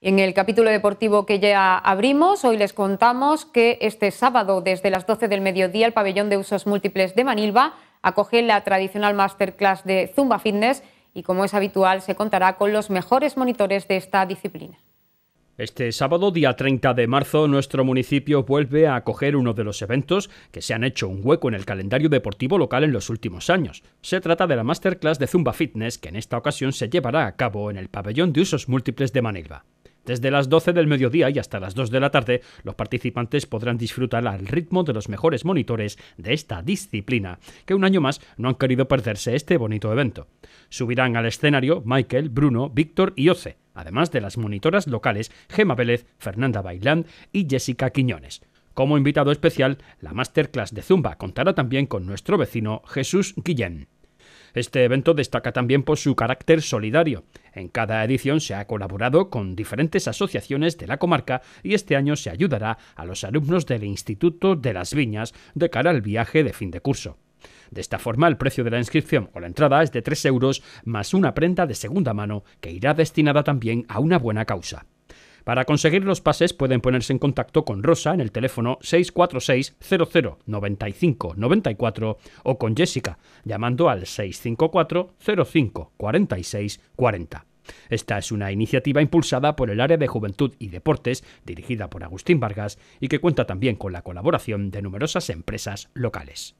En el capítulo deportivo que ya abrimos, hoy les contamos que este sábado, desde las 12 del mediodía, el pabellón de usos múltiples de Manilva acoge la tradicional masterclass de Zumba Fitness y, como es habitual, se contará con los mejores monitores de esta disciplina. Este sábado, día 30 de marzo, nuestro municipio vuelve a acoger uno de los eventos que se han hecho un hueco en el calendario deportivo local en los últimos años. Se trata de la masterclass de Zumba Fitness, que en esta ocasión se llevará a cabo en el pabellón de usos múltiples de Manilva. Desde las 12 del mediodía y hasta las 2 de la tarde, los participantes podrán disfrutar al ritmo de los mejores monitores de esta disciplina, que un año más no han querido perderse este bonito evento. Subirán al escenario Michael, Bruno, Víctor y Oce, además de las monitoras locales Gema Vélez, Fernanda Bailán y Jessica Quiñones. Como invitado especial, la masterclass de Zumba contará también con nuestro vecino Jesús Guillén. Este evento destaca también por su carácter solidario. En cada edición se ha colaborado con diferentes asociaciones de la comarca y este año se ayudará a los alumnos del Instituto de las Viñas de cara al viaje de fin de curso. De esta forma, el precio de la inscripción o la entrada es de 3 euros más una prenda de segunda mano que irá destinada también a una buena causa. Para conseguir los pases pueden ponerse en contacto con Rosa en el teléfono 646 00 94 o con Jessica llamando al 654 05 40. Esta es una iniciativa impulsada por el Área de Juventud y Deportes, dirigida por Agustín Vargas, y que cuenta también con la colaboración de numerosas empresas locales.